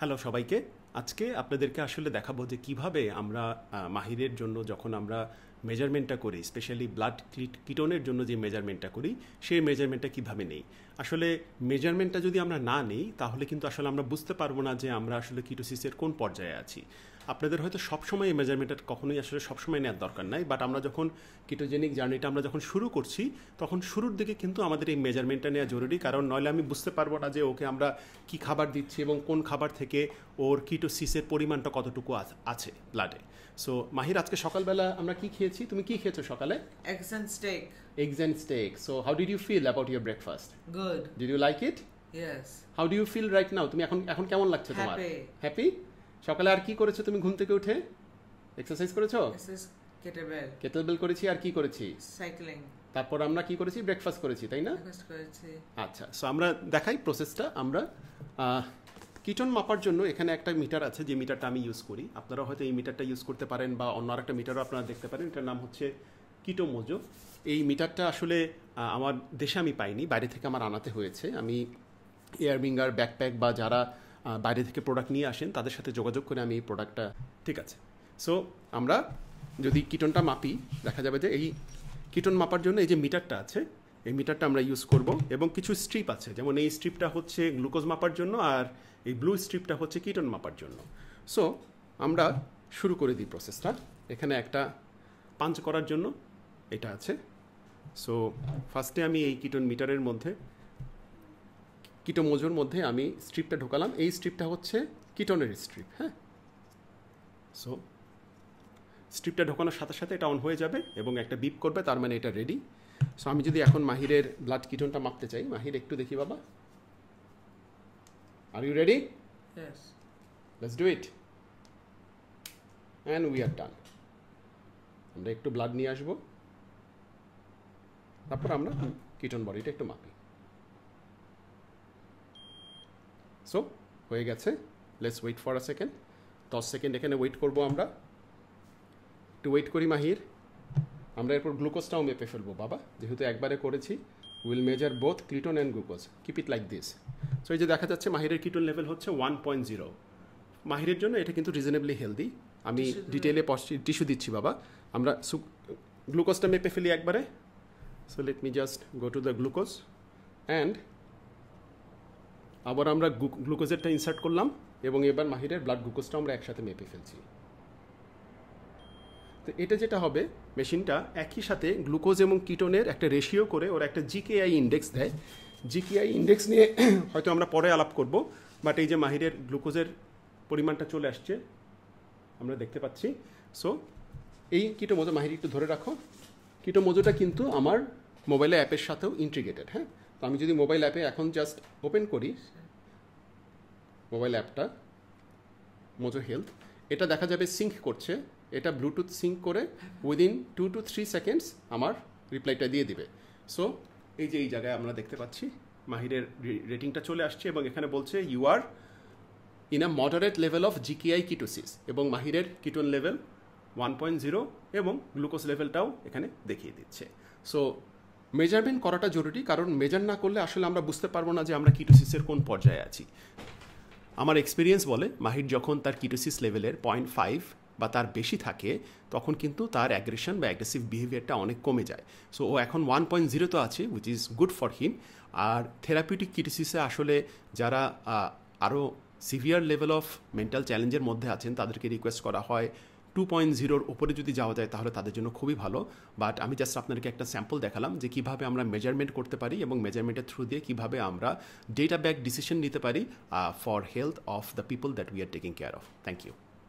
hello সবাইকে আজকে আপনাদেরকে আসলে দেখাবো যে কিভাবে আমরা মাহিরের জন্য যখন আমরা মেজারমেন্টটা করি স্পেশালি ব্লাড কিটনের জন্য যে মেজারমেন্টটা করি সেই মেজারমেন্টটা কিভাবে নেই আসলে মেজারমেন্টটা যদি আমরা না নিই তাহলে কিন্তু আসলে আমরা বুঝতে পারবো না যে আমরা আসলে কিটোসিসের কোন পর্যায়ে আছি আপনাদের হয়তো সবসময় এই মেজারমেন্টটা কখনোই আসলে সবসময় নেওয়ার দরকার নাই বাট আমরা যখন কিটোজেনিক জার্নিটা আমরা যখন শুরু করছি তখন শুরুর দিকে কিন্তু আমাদের এই মেজারমেন্টটা নেওয়া জরুরি কারণ নইলে আমি বুঝতে পারবো না যে ওকে আমরা কি খাবার দিচ্ছি এবং কোন খাবার থেকে ওর কিটোসিসের পরিমাণটা কতটুকু আছে ব্লাডে সো মাহির আজকে সকালবেলা আমরা কি খেয়েছি তুমি কি খেয়েছো সকালে eggs and and steak eggs and steak so how did you feel about your breakfast good did you like it yes how do you feel right now তুমি এখন এখন কেমন লাগছে তোমার হ্যাপি সকালে আর কি করেছো তুমি ঘুম থেকে উঠে এক্সারসাইজ করেছো কেটেবেল কেটেবেল করেছি আর কি করেছি সাইক্লিং তারপর আমরা কি করেছি ব্রেকফাস্ট করেছি তাই না আচ্ছা সো আমরা দেখাই প্রসেসটা আমরা কিটন মাপার জন্য এখানে একটা মিটার আছে যে মিটারটা আমি ইউজ করি আপনারা হয়তো এই মিটারটা ইউজ করতে পারেন বা অন্য আরেকটা মিটারও আপনারা দেখতে পারেন এটার নাম হচ্ছে কিটো মোজো এই মিটারটা আসলে আমার দেশে আমি পাইনি বাইরে থেকে আমার আনাতে হয়েছে আমি এয়ারবিঙ্গার ব্যাকপ্যাক বা যারা বাইরে থেকে প্রোডাক্ট নিয়ে আসেন তাদের সাথে যোগাযোগ করে আমি এই প্রোডাক্টটা ঠিক আছে সো আমরা যদি কিটনটা মাপি দেখা যাবে যে এই কিটন মাপার জন্য এই যে মিটারটা আছে এই মিটারটা আমরা ইউজ করব এবং কিছু স্ট্রিপ আছে যেমন এই স্ট্রিপটা হচ্ছে গ্লুকোজ মাপার জন্য আর এই ব্লু স্ট্রিপটা হচ্ছে কিটন মাপার জন্য সো আমরা শুরু করে দিই প্রসেসটা এখানে একটা পাঞ্চ করার জন্য এটা আছে সো ফার্স্টে আমি এই কিটন মিটারের মধ্যে কিটোমোজোর মধ্যে আমি স্ট্রিপটা ঢোকালাম এই স্ট্রিপটা হচ্ছে কিটনের স্ট্রিপ হ্যাঁ সো স্ট্রিপটা ঢোকানোর সাথে সাথে এটা অন হয়ে যাবে এবং একটা বিপ করবে তার মানে এটা রেডি সো আমি যদি এখন মাহিরের ব্লাড কিটনটা মাপতে চাই মাহির একটু দেখি বাবা are you ready let's do it and we are ডান আমরা একটু ব্লাড নিয়ে আসবো তারপর আমরা কিটন বডিটা একটু মাপি সো হয়ে গেছে let's wait for a second দশ সেকেন্ড এখানে ওয়েট করবো আমরা একটু ওয়েট করি মাহির আমরা এরপর গ্লুকোজটাও মেপে ফেলবো বাবা যেহেতু একবারে করেছি will measure both ketone and glucose keep it like this so এই যে দেখা যাচ্ছে মাহিরের কিটন লেভেল হচ্ছে ওয়ান পয়েন্ট জিরো মাহিরের জন্য এটা কিন্তু রিজনেবলি হেলদি আমি ডিটেলে টিস্যু দিচ্ছি বাবা আমরা গ্লুকোজটা মেপে ফেলি একবারে so let me just go to the glucose and আবার আমরা গ্লুকোজেরটা ইনসার্ট করলাম এবং এবার মাহিরের ব্লাড গ্লুকোজটা আমরা একসাথে মেপে ফেলছি তো এটা যেটা হবে মেশিনটা একই সাথে গ্লুকোজ এবং কিটোনের একটা রেশিও করে ওরা একটা জিকেআই ইন্ডেক্স দেয় জিকেআই ইন্ডেক্স নিয়ে হয়তো আমরা পরে আলাপ করব বাট এই যে মাহিরের গ্লুকোজের পরিমাণটা চলে আসছে আমরা দেখতে পাচ্ছি সো এই কিটো মজো মাহির একটু ধরে রাখো কিটো মজোটা কিন্তু আমার মোবাইলে অ্যাপের সাথেও ইন্টিগ্রেটেড হ্যাঁ তো আমি যদি মোবাইল অ্যাপে এখন জাস্ট ওপেন করি মোবাইল অ্যাপটা মোজো হেলথ এটা দেখা যাবে সিঙ্ক করছে এটা ব্লুটুথ সিঙ্ক করে within two two three seconds আমার রিপ্লাইটা দিয়ে দিবে সো এই যে এই জায়গায় আমরা দেখতে পাচ্ছি মাহিরের রেটিংটা চলে আসছে এবং এখানে বলছে you are in a moderate level of GKI ketosis এবং মাহিরের ketone level one point zero এবং গ্লুকোজ লেভেলটাও এখানে দেখিয়ে দিচ্ছে সো মেজারমেন্ট করাটা জরুরি কারণ মেজার না করলে আসলে আমরা বুঝতে পারবো না যে আমরা কিটোসিসের কোন পর্যায়ে আছি আমার এক্সপিরিয়েন্স বলে মাহির যখন তার কিটোসিস লেভেলের পয়েন্ট ফাইভ বা তার বেশি থাকে তখন কিন্তু তার অ্যাগ্রেশন বা অ্যাগ্রেসিভ বিহেভিয়ারটা অনেক কমে যায় সো ও এখন ওয়ান পয়েন্ট জিরো তো আছে which is good for him or therapeutic কিটোসিসে আসলে যারা আরও সিভিয়ার লেভেল অফ মেন্টাল চ্যালেঞ্জের মধ্যে আছেন তাদেরকে রিকোয়েস্ট করা হয় টু পয়েন্ট জিরোর ওপরে যদি যাওয়া যায় তাহলে তাদের জন্য খুবই ভালো বাট আমি জাস্ট আপনাদেরকে একটা স্যাম্পল দেখালাম যে কীভাবে আমরা মেজারমেন্ট করতে পারি এবং মেজারমেন্টের থ্রু দিয়ে কীভাবে আমরা ডেটা ব্যাক ডিসিশন নিতে পারি for health of the people that we are taking care of thank you